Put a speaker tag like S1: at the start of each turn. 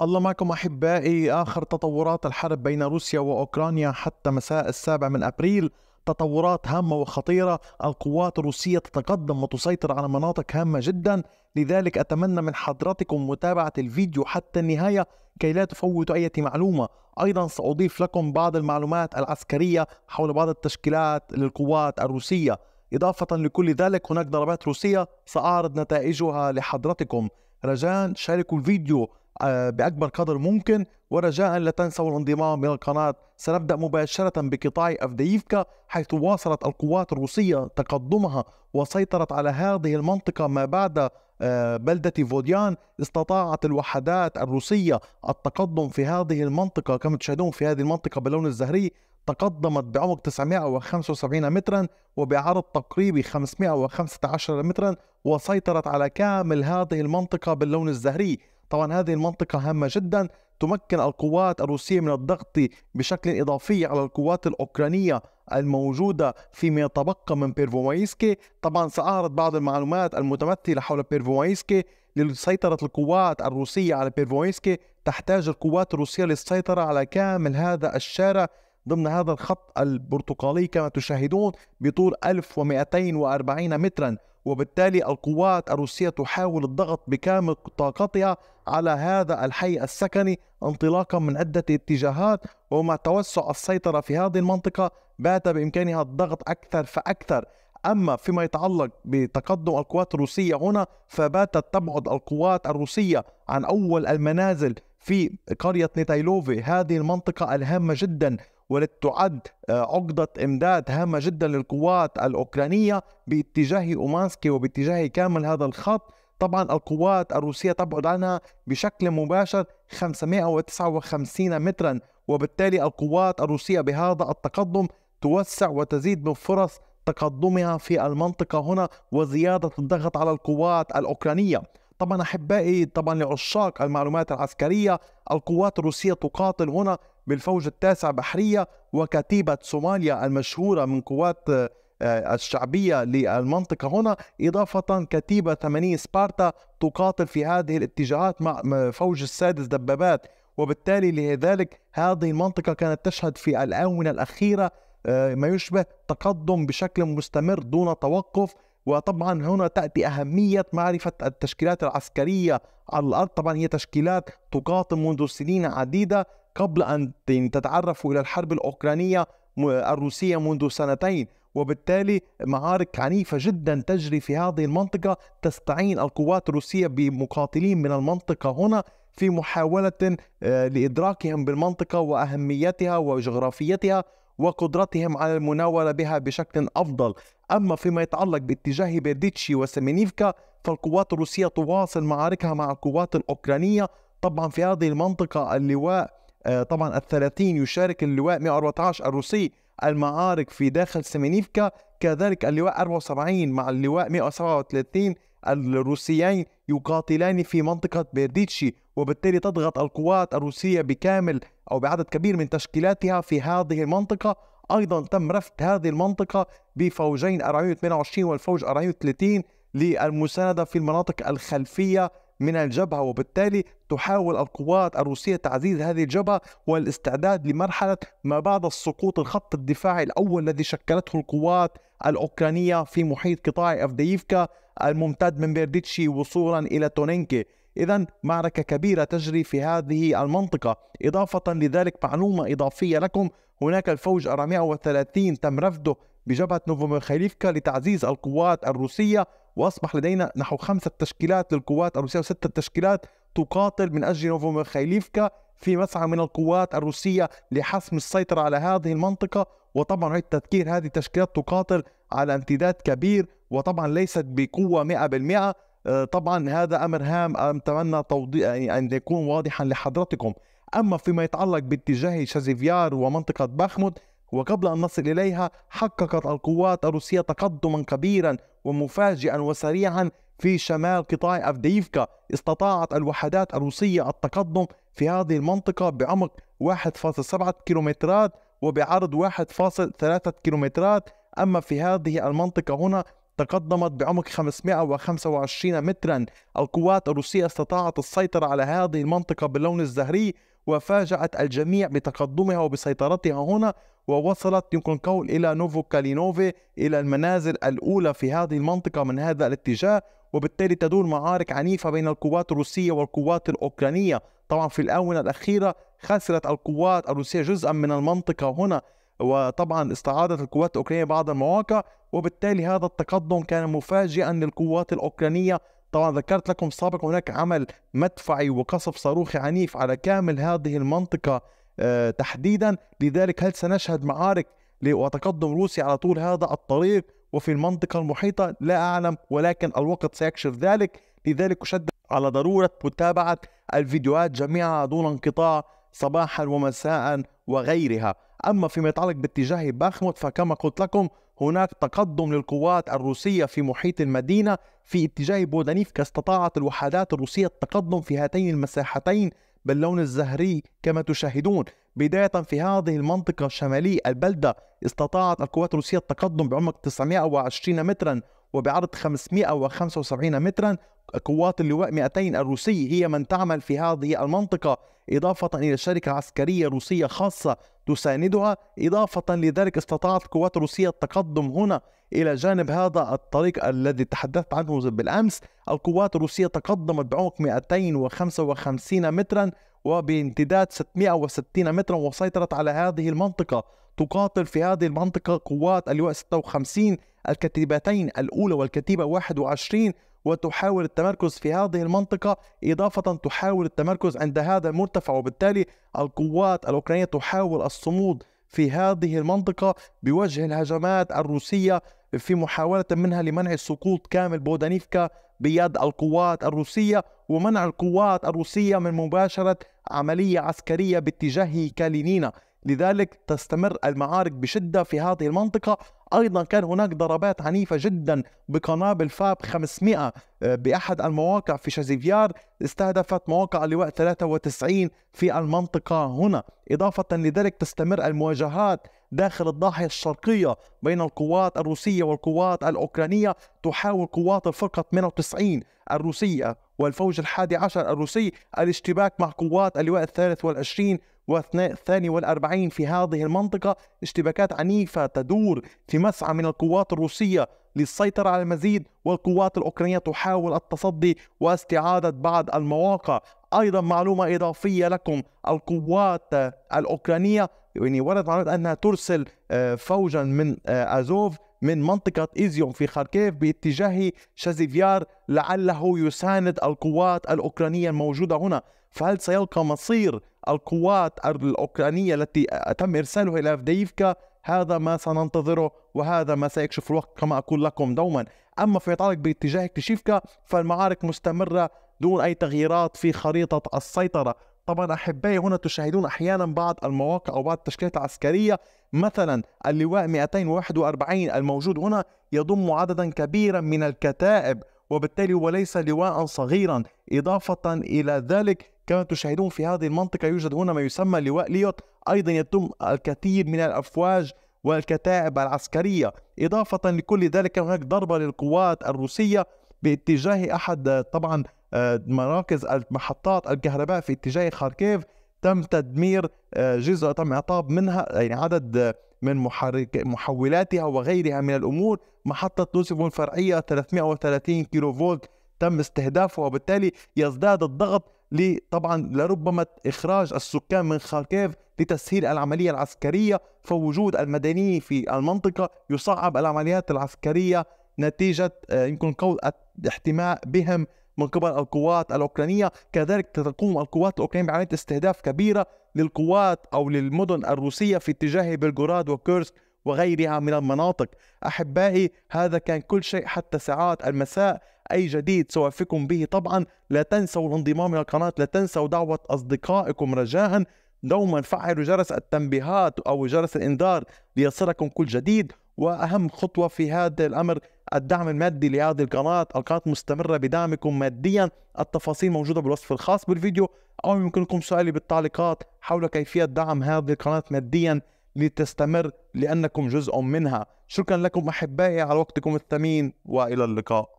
S1: الله معكم احبائي اخر تطورات الحرب بين روسيا واوكرانيا حتى مساء السابع من ابريل تطورات هامه وخطيره القوات الروسيه تتقدم وتسيطر على مناطق هامه جدا لذلك اتمنى من حضراتكم متابعه الفيديو حتى النهايه كي لا تفوتوا اي معلومه ايضا ساضيف لكم بعض المعلومات العسكريه حول بعض التشكيلات للقوات الروسيه اضافه لكل ذلك هناك ضربات روسيه ساعرض نتائجها لحضرتكم رجاء شاركوا الفيديو آه، باكبر قدر ممكن ورجاء لا تنسوا الانضمام الى القناه سنبدا مباشره بقطاع افدييفكا حيث واصلت القوات الروسيه تقدمها وسيطرت على هذه المنطقه ما بعد آه، بلدة فوديان استطاعت الوحدات الروسية التقدم في هذه المنطقة كما تشاهدون في هذه المنطقة باللون الزهري تقدمت بعمق 975 مترا وبعرض تقريبي 515 مترا وسيطرت على كامل هذه المنطقة باللون الزهري طبعا هذه المنطقة هامة جدا تمكن القوات الروسية من الضغط بشكل إضافي على القوات الأوكرانية الموجودة فيما يتبقى من بيرفومايسكي طبعا سأعرض بعض المعلومات المتمثلة حول بيرفومايسكي لسيطرة القوات الروسية على بيرفومايسكي تحتاج القوات الروسية للسيطرة على كامل هذا الشارع ضمن هذا الخط البرتقالي كما تشاهدون بطول 1240 مترا وبالتالي القوات الروسية تحاول الضغط بكامل طاقتها على هذا الحي السكني انطلاقا من عدة اتجاهات ومع توسع السيطرة في هذه المنطقة بات بإمكانها الضغط أكثر فأكثر أما فيما يتعلق بتقدم القوات الروسية هنا فباتت تبعد القوات الروسية عن أول المنازل في قرية نيتايلوفي هذه المنطقة الهامة جدا ولتعد آه، عقدة إمداد هامة جدا للقوات الأوكرانية باتجاه أومانسكي وباتجاه كامل هذا الخط طبعا القوات الروسية تبعد عنها بشكل مباشر 559 مترا وبالتالي القوات الروسية بهذا التقدم توسع وتزيد من فرص تقدمها في المنطقة هنا وزيادة الضغط على القوات الأوكرانية طبعا أحبائي طبعا لعشاق المعلومات العسكرية القوات الروسية تقاتل هنا بالفوج التاسع بحرية وكتيبة صوماليا المشهورة من قوات آه، الشعبية للمنطقة هنا إضافة كتيبة 80 سبارتا تقاتل في هذه الاتجاهات مع فوج السادس دبابات وبالتالي لذلك هذه المنطقة كانت تشهد في الآونة الأخيرة آه، ما يشبه تقدم بشكل مستمر دون توقف وطبعا هنا تأتي أهمية معرفة التشكيلات العسكرية على الأرض طبعا هي تشكيلات تقاتل منذ سنين عديدة قبل أن تتعرفوا إلى الحرب الأوكرانية الروسية منذ سنتين وبالتالي معارك عنيفة جدا تجري في هذه المنطقة تستعين القوات الروسية بمقاتلين من المنطقة هنا في محاولة آه، لإدراكهم بالمنطقة وأهميتها وجغرافيتها وقدرتهم على المناورة بها بشكل أفضل أما فيما يتعلق باتجاه بيرديتشي وسمينيفكا فالقوات الروسية تواصل معاركها مع القوات الأوكرانية طبعا في هذه المنطقة اللواء آه، طبعا الثلاثين يشارك اللواء 114 الروسي المعارك في داخل سمينيفكا كذلك اللواء 74 مع اللواء 137 الروسيين يقاتلان في منطقة بيرديتشي وبالتالي تضغط القوات الروسية بكامل أو بعدد كبير من تشكيلاتها في هذه المنطقة أيضا تم رفد هذه المنطقة بفوجين 428 28 والفوج أرعيوت 30 للمساندة في المناطق الخلفية من الجبهة وبالتالي تحاول القوات الروسية تعزيز هذه الجبهة والاستعداد لمرحلة ما بعد السقوط الخط الدفاعي الأول الذي شكلته القوات الأوكرانية في محيط قطاع أفدييفكا الممتد من بيرديتشي وصولا إلى تونينكي إذا معركة كبيرة تجري في هذه المنطقة إضافة لذلك معلومة إضافية لكم هناك الفوج 430 تم رفضه بجبهة نوفوميخيليفكا لتعزيز القوات الروسية وأصبح لدينا نحو خمسة تشكيلات للقوات الروسية وستة تشكيلات تقاتل من أجل نوفوميخايليفكا في مسعى من القوات الروسية لحسم السيطرة على هذه المنطقة وطبعا أعيد تذكير هذه التشكيلات تقاتل على امتداد كبير وطبعا ليست بقوة 100% آه، طبعا هذا أمر هام أتمنى توضيح يعني أن يكون واضحا لحضرتكم أما فيما يتعلق باتجاه شازيفيار ومنطقة باخمود وقبل أن نصل إليها حققت القوات الروسية تقدما كبيرا ومفاجئا وسريعا في شمال قطاع أفديفكا استطاعت الوحدات الروسية التقدم في هذه المنطقة بعمق 1.7 كيلومترات وبعرض 1.3 كيلومترات أما في هذه المنطقة هنا تقدمت بعمق 525 مترا القوات الروسية استطاعت السيطرة على هذه المنطقة باللون الزهري وفاجأت الجميع بتقدمها وبسيطرتها هنا ووصلت يمكن القول إلى نوفو كالينوفي إلى المنازل الأولى في هذه المنطقة من هذا الاتجاه وبالتالي تدور معارك عنيفة بين القوات الروسية والقوات الأوكرانية طبعا في الآونة الأخيرة خسرت القوات الروسية جزءا من المنطقة هنا وطبعا استعادت القوات الأوكرانية بعض المواقع وبالتالي هذا التقدم كان مفاجئا للقوات الأوكرانية طبعا ذكرت لكم سابقا هناك عمل مدفعي وقصف صاروخي عنيف على كامل هذه المنطقة آه، تحديدا لذلك هل سنشهد معارك وتقدم روسي على طول هذا الطريق وفي المنطقة المحيطة لا أعلم ولكن الوقت سيكشف ذلك لذلك أشدد على ضرورة متابعة الفيديوهات جميعها دون انقطاع صباحا ومساء وغيرها أما فيما يتعلق باتجاه باخموت فكما قلت لكم هناك تقدم للقوات الروسية في محيط المدينة في اتجاه بودانيفكا استطاعت الوحدات الروسية التقدم في هاتين المساحتين باللون الزهري كما تشاهدون بداية في هذه المنطقة شمالي البلدة استطاعت القوات الروسية التقدم بعمق 920 مترا وبعرض 575 مترا قوات اللواء 200 الروسي هي من تعمل في هذه المنطقة إضافة إلى شركة عسكرية روسية خاصة تساندها إضافة لذلك استطاعت قوات روسية التقدم هنا إلى جانب هذا الطريق الذي تحدثت عنه بالأمس القوات الروسية تقدمت بعمق 255 مترا وبامتداد 660 مترا وسيطرت على هذه المنطقة تقاتل في هذه المنطقة قوات اللواء 56 الكتيبتين الأولى والكتيبة 21 وتحاول التمركز في هذه المنطقة إضافة تحاول التمركز عند هذا المرتفع وبالتالي القوات الأوكرانية تحاول الصمود في هذه المنطقة بوجه الهجمات الروسية في محاولة منها لمنع سقوط كامل بودانيفكا بيد القوات الروسية ومنع القوات الروسية من مباشرة عملية عسكرية باتجاه كالينينا لذلك تستمر المعارك بشدة في هذه المنطقة أيضا كان هناك ضربات عنيفة جدا بقنابل فاب 500 آه، بأحد المواقع في شازيفيار استهدفت مواقع اللواء 93 في المنطقة هنا إضافة لذلك تستمر المواجهات داخل الضاحية الشرقية بين القوات الروسية والقوات الأوكرانية تحاول قوات الفرقة 98 الروسية والفوج الحادي عشر الروسي الاشتباك مع قوات اللواء الثالث والعشرين واثناء الثاني والأربعين في هذه المنطقة اشتباكات عنيفة تدور في مسعى من القوات الروسية للسيطرة على المزيد والقوات الأوكرانية تحاول التصدي واستعادة بعض المواقع أيضا معلومة إضافية لكم القوات الأوكرانية يعني ورد معلومات انها ترسل آه، فوجا من آه، ازوف من منطقة إيزيوم في خاركيف باتجاه شازيفيار لعله يساند القوات الأوكرانية الموجودة هنا فهل سيلقى مصير القوات الأوكرانية التي تم إرسالها إلى أفديفكا هذا ما سننتظره وهذا ما سيكشف الوقت كما أقول لكم دوما أما فيما يتعلق باتجاه كشيفكا فالمعارك مستمرة دون أي تغييرات في خريطة السيطرة طبعا أحبائي هنا تشاهدون أحيانا بعض المواقع أو بعض التشكيلات العسكرية مثلا اللواء 241 الموجود هنا يضم عددا كبيرا من الكتائب وبالتالي هو ليس لواء صغيرا إضافة إلى ذلك كما تشاهدون في هذه المنطقة يوجد هنا ما يسمى لواء ليوت أيضا يتم الكثير من الأفواج والكتائب العسكرية إضافة لكل ذلك هناك ضربة للقوات الروسية باتجاه أحد طبعا آه، مراكز محطات الكهرباء في اتجاه خاركيف تم تدمير آه، جزء تم اعطاب منها يعني عدد آه، من محرك محولاتها وغيرها من الامور محطه لوسيفون الفرعيه 330 كيلو فولت تم استهدافها وبالتالي يزداد الضغط طبعا لربما اخراج السكان من خاركيف لتسهيل العمليه العسكريه فوجود المدنيين في المنطقه يصعب العمليات العسكريه نتيجه يمكن قول الاحتماء بهم من قبل القوات الأوكرانية كذلك تقوم القوات الأوكرانية بعملية استهداف كبيرة للقوات أو للمدن الروسية في اتجاه بلغراد وكيرسك وغيرها من المناطق أحبائي هذا كان كل شيء حتى ساعات المساء أي جديد سوافقكم به طبعا لا تنسوا الانضمام إلى القناة لا تنسوا دعوة أصدقائكم رجاء دوما فعلوا جرس التنبيهات أو جرس الإنذار ليصلكم كل جديد وأهم خطوة في هذا الأمر الدعم المادي لهذه القناة القناة مستمرة بدعمكم ماديا التفاصيل موجودة بالوصف الخاص بالفيديو أو يمكنكم سؤالي بالتعليقات حول كيفية دعم هذه القناة ماديا لتستمر لأنكم جزء منها شكرا لكم أحبائي على وقتكم الثمين وإلى اللقاء